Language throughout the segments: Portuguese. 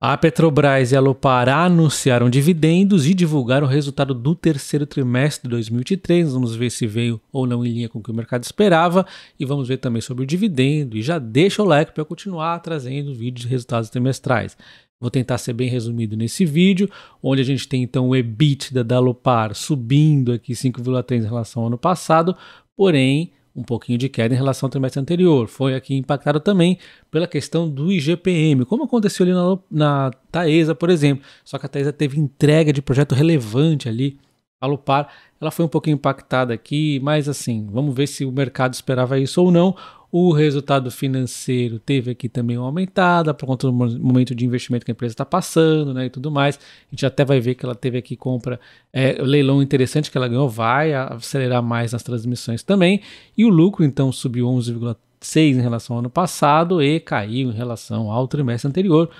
A Petrobras e a Lopar anunciaram dividendos e divulgaram o resultado do terceiro trimestre de 2023. Vamos ver se veio ou não em linha com o que o mercado esperava e vamos ver também sobre o dividendo. E já deixa o like para continuar trazendo vídeos de resultados trimestrais. Vou tentar ser bem resumido nesse vídeo, onde a gente tem então o EBITDA da Lopar subindo aqui 5,3 em relação ao ano passado, porém um pouquinho de queda em relação ao trimestre anterior. Foi aqui impactado também pela questão do IGPM, como aconteceu ali na, na Taesa, por exemplo. Só que a Taesa teve entrega de projeto relevante ali. A Lupar, ela foi um pouquinho impactada aqui, mas assim, vamos ver se o mercado esperava isso ou não. O resultado financeiro teve aqui também uma aumentada por conta do momento de investimento que a empresa está passando né, e tudo mais. A gente até vai ver que ela teve aqui compra, é, leilão interessante que ela ganhou, vai acelerar mais nas transmissões também. E o lucro então subiu 11,3%. em relação ao ano passado e caiu em relação ao trimestre anterior,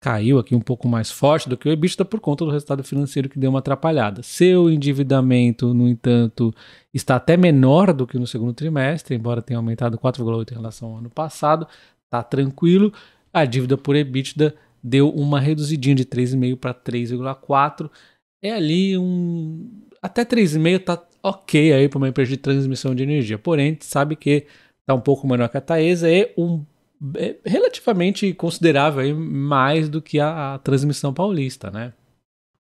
caiu aqui um pouco mais forte do que o EBITDA por conta do resultado financeiro que deu uma atrapalhada. Seu endividamento, no entanto, está até menor do que no segundo trimestre, embora tenha aumentado 4,8 em relação ao ano passado, está tranquilo. A dívida por EBITDA deu uma reduzidinha de 3,5 para 3,4. É ali um até 3,5 tá ok aí para uma empresa de transmissão de energia. Porém, sabe que tá um pouco menor que a Taesa e um é relativamente considerável, mais do que a, a transmissão paulista, né?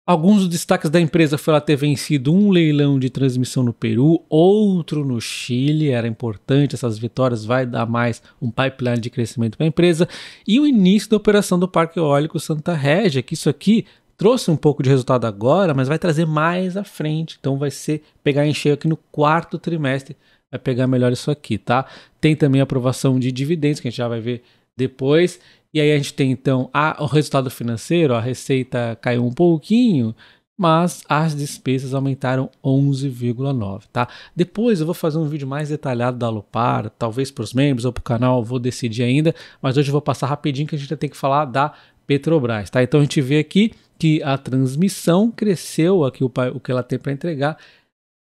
Alguns dos destaques da empresa foi ela ter vencido um leilão de transmissão no Peru, outro no Chile, era importante, essas vitórias vai dar mais um pipeline de crescimento para a empresa, e o início da operação do Parque Eólico Santa Régia, que isso aqui trouxe um pouco de resultado agora, mas vai trazer mais à frente, então vai ser pegar em cheio aqui no quarto trimestre vai pegar melhor isso aqui, tá? Tem também a aprovação de dividendos, que a gente já vai ver depois. E aí a gente tem então a, o resultado financeiro, a receita caiu um pouquinho, mas as despesas aumentaram 11,9, tá? Depois eu vou fazer um vídeo mais detalhado da Lupar, talvez para os membros ou para o canal, vou decidir ainda, mas hoje eu vou passar rapidinho que a gente tem que falar da Petrobras, tá? Então a gente vê aqui que a transmissão cresceu aqui o, o que ela tem para entregar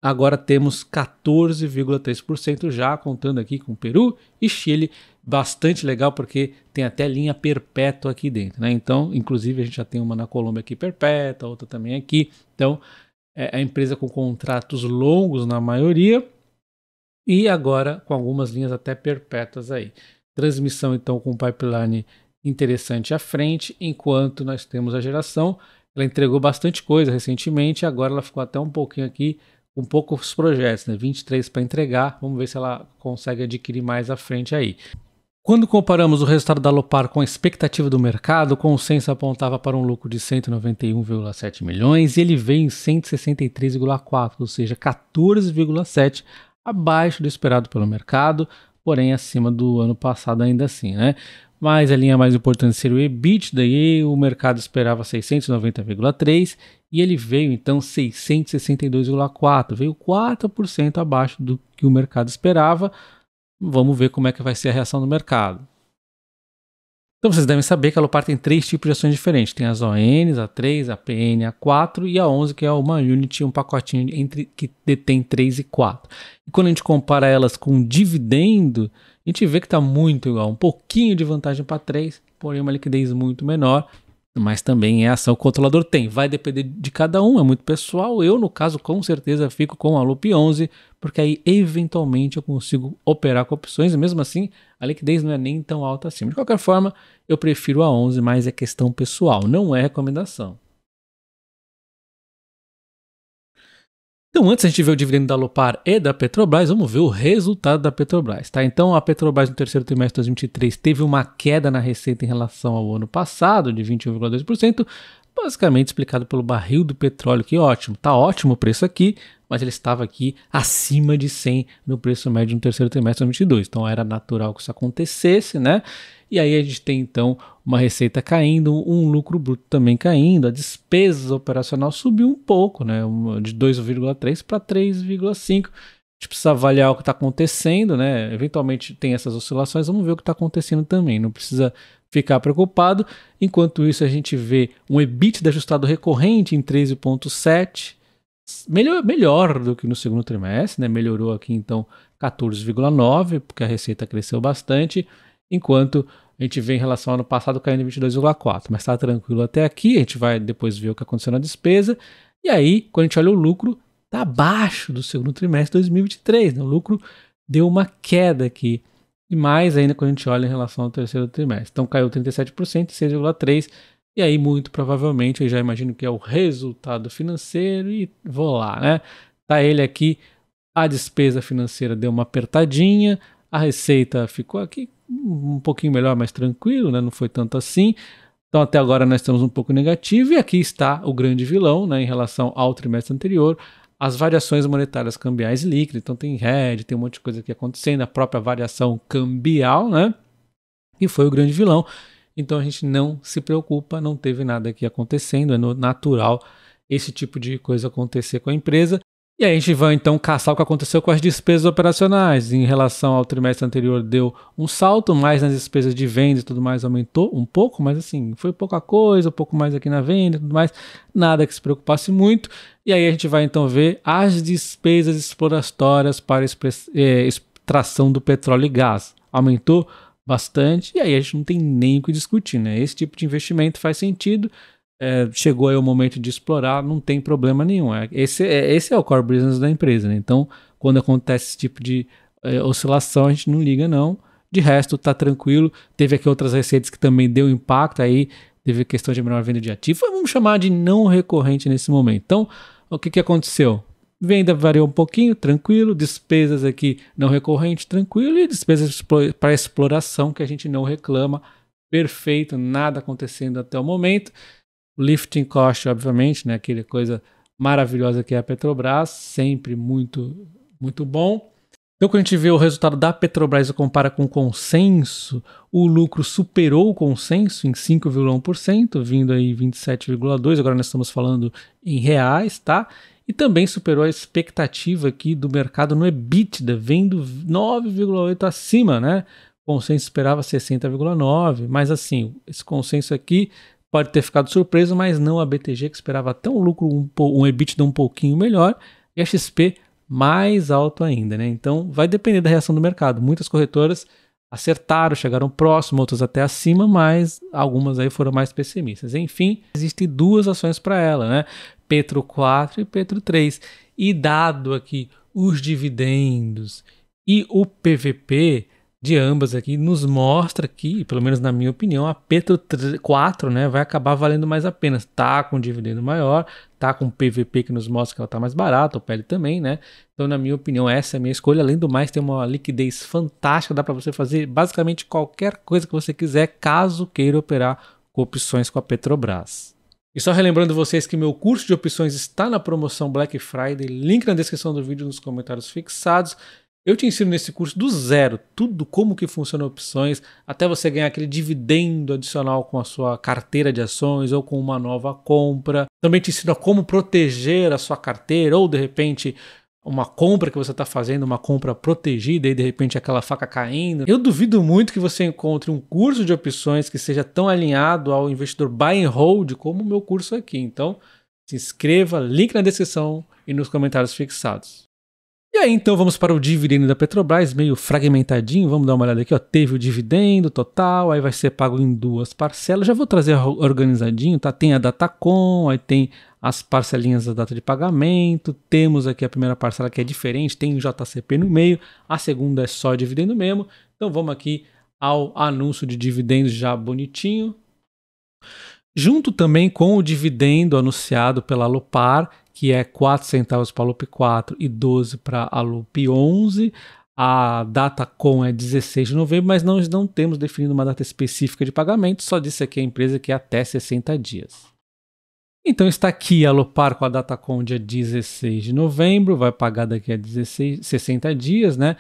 Agora temos 14,3% já, contando aqui com Peru e Chile. Bastante legal porque tem até linha perpétua aqui dentro, né? Então, inclusive, a gente já tem uma na Colômbia aqui perpétua, outra também aqui. Então, é, é a empresa com contratos longos na maioria e agora com algumas linhas até perpétuas aí. Transmissão, então, com pipeline interessante à frente, enquanto nós temos a geração. Ela entregou bastante coisa recentemente, agora ela ficou até um pouquinho aqui um pouco os projetos, né? 23 para entregar, vamos ver se ela consegue adquirir mais à frente aí. Quando comparamos o resultado da Lopar com a expectativa do mercado, o consenso apontava para um lucro de 191,7 milhões e ele veio em 163,4, ou seja, 14,7 abaixo do esperado pelo mercado, porém acima do ano passado ainda assim, né? mas a linha mais importante seria o EBIT. Daí, o mercado esperava 690,3 e ele veio então 662,4, veio 4% abaixo do que o mercado esperava. Vamos ver como é que vai ser a reação do mercado. Então vocês devem saber que a Lopar tem três tipos de ações diferentes. Tem as ONs, a 3, a PN, a 4 e a 11, que é uma unit, um pacotinho entre, que detém 3 e 4. E quando a gente compara elas com dividendo, a gente vê que está muito igual, um pouquinho de vantagem para 3, porém uma liquidez muito menor mas também é ação que o controlador tem. Vai depender de cada um, é muito pessoal. Eu, no caso, com certeza fico com a loop 11, porque aí eventualmente eu consigo operar com opções, e mesmo assim a liquidez não é nem tão alta assim. De qualquer forma, eu prefiro a 11, mas é questão pessoal, não é recomendação. Então, antes a gente ver o dividendo da Lopar e da Petrobras, vamos ver o resultado da Petrobras, tá? Então, a Petrobras no terceiro trimestre de 2023 teve uma queda na receita em relação ao ano passado de 21,2%, basicamente explicado pelo barril do petróleo, que ótimo, tá ótimo o preço aqui, mas ele estava aqui acima de 100 no preço médio no terceiro trimestre de 2022. Então era natural que isso acontecesse, né? E aí a gente tem então uma receita caindo, um lucro bruto também caindo, a despesa operacional subiu um pouco, né? De 2,3 para 3,5. A gente precisa avaliar o que está acontecendo, né? Eventualmente tem essas oscilações, vamos ver o que está acontecendo também. Não precisa ficar preocupado. Enquanto isso, a gente vê um EBITDA ajustado recorrente em 13,7%, melhor, melhor do que no segundo trimestre, né? melhorou aqui então 14,9%, porque a receita cresceu bastante, enquanto a gente vê em relação ao ano passado caindo em 22,4%, mas está tranquilo até aqui, a gente vai depois ver o que aconteceu na despesa. E aí, quando a gente olha o lucro, está abaixo do segundo trimestre de 2023, né? o lucro deu uma queda aqui e mais ainda quando a gente olha em relação ao terceiro trimestre. Então caiu 37%, 6,3%, e aí muito provavelmente eu já imagino que é o resultado financeiro e vou lá, né? Tá ele aqui, a despesa financeira deu uma apertadinha, a receita ficou aqui um pouquinho melhor, mais tranquilo, né? Não foi tanto assim. Então até agora nós estamos um pouco negativo e aqui está o grande vilão, né, em relação ao trimestre anterior, as variações monetárias cambiais líquidas. Então tem RED, tem um monte de coisa aqui acontecendo, a própria variação cambial, né? E foi o grande vilão. Então a gente não se preocupa, não teve nada aqui acontecendo, é natural esse tipo de coisa acontecer com a empresa. E aí a gente vai então caçar o que aconteceu com as despesas operacionais. Em relação ao trimestre anterior, deu um salto, mais nas despesas de venda e tudo mais aumentou um pouco, mas assim, foi pouca coisa, um pouco mais aqui na venda e tudo mais, nada que se preocupasse muito. E aí a gente vai então ver as despesas exploratórias para é, extração do petróleo e gás. Aumentou bastante, e aí a gente não tem nem o que discutir, né? Esse tipo de investimento faz sentido, é, chegou aí o momento de explorar, não tem problema nenhum. É, esse, é, esse é o core business da empresa. Né? Então, quando acontece esse tipo de é, oscilação, a gente não liga, não. De resto, tá tranquilo. Teve aqui outras receitas que também deu impacto aí. Teve questão de menor venda de ativo. Vamos chamar de não recorrente nesse momento. Então, o que, que aconteceu? Venda variou um pouquinho, tranquilo. Despesas aqui não recorrente, tranquilo. E despesas para exploração, que a gente não reclama. Perfeito, nada acontecendo até o momento lifting cost, obviamente, né? Aquela coisa maravilhosa que é a Petrobras, sempre muito, muito bom. Então, quando a gente vê o resultado da Petrobras e compara com o consenso, o lucro superou o consenso em 5,1%, vindo aí 27,2%. Agora nós estamos falando em reais, tá? E também superou a expectativa aqui do mercado no EBITDA, vendo 9,8% acima, né? O consenso esperava 60,9%, mas assim, esse consenso aqui pode ter ficado surpreso, mas não a BTG que esperava até um lucro, um, um EBITDA um pouquinho melhor e a XP mais alto ainda, né? Então vai depender da reação do mercado. Muitas corretoras acertaram, chegaram próximo, outras até acima, mas algumas aí foram mais pessimistas. Enfim, existem duas ações para ela, né? Petro 4 e Petro 3. E dado aqui os dividendos e o PVP, de ambas aqui nos mostra que, pelo menos na minha opinião, a Petro 4 né, vai acabar valendo mais a pena. Tá com um dividendo maior, tá com um PVP que nos mostra que ela tá mais barata, o PL também, né? Então, na minha opinião, essa é a minha escolha. Além do mais, tem uma liquidez fantástica, dá para você fazer basicamente qualquer coisa que você quiser, caso queira operar com opções com a Petrobras. E só relembrando vocês que meu curso de opções está na promoção Black Friday, link na descrição do vídeo nos comentários fixados. Eu te ensino nesse curso do zero tudo como que funcionam opções, até você ganhar aquele dividendo adicional com a sua carteira de ações ou com uma nova compra. Também te ensino como proteger a sua carteira ou de repente uma compra que você está fazendo, uma compra protegida e de repente aquela faca caindo. Eu duvido muito que você encontre um curso de opções que seja tão alinhado ao investidor buy and hold como o meu curso aqui. Então, se inscreva, link na descrição e nos comentários fixados. E aí, então, vamos para o dividendo da Petrobras, meio fragmentadinho. Vamos dar uma olhada aqui. Ó. Teve o dividendo total, aí vai ser pago em duas parcelas. Já vou trazer organizadinho, tá? Tem a Datacom, aí tem as parcelinhas da data de pagamento. Temos aqui a primeira parcela que é diferente, tem JCP no meio. A segunda é só dividendo mesmo. Então, vamos aqui ao anúncio de dividendos já bonitinho. Junto também com o dividendo anunciado pela Lopar, que é 4 centavos para a loop 4 e 12 para a loop 11. A data com é 16 de novembro, mas nós não temos definido uma data específica de pagamento, só disse aqui a empresa que é até 60 dias. Então está aqui a Lopar com a data com dia 16 de novembro, vai pagar daqui a 16, 60 dias, né?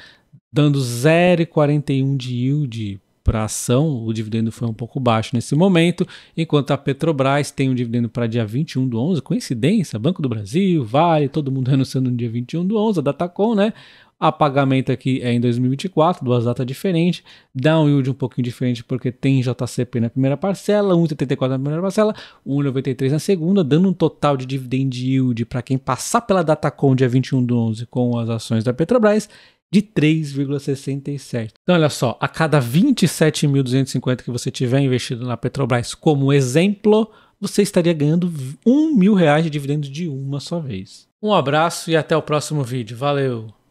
Dando 0,41 de yield para ação, o dividendo foi um pouco baixo nesse momento, enquanto a Petrobras tem um dividendo para dia 21 do 11, coincidência, Banco do Brasil, Vale, todo mundo anunciando no dia 21 do 11, a Datacom, né? A pagamento aqui é em 2024, duas datas diferentes, dá um yield um pouquinho diferente porque tem JCP na primeira parcela, 1,74 na primeira parcela, 1,93 na segunda, dando um total de dividend yield para quem passar pela Datacom dia 21 do 11 com as ações da Petrobras de 3,67. Então, olha só, a cada 27.250 que você tiver investido na Petrobras como exemplo, você estaria ganhando um mil reais de dividendos de uma só vez. Um abraço e até o próximo vídeo. Valeu!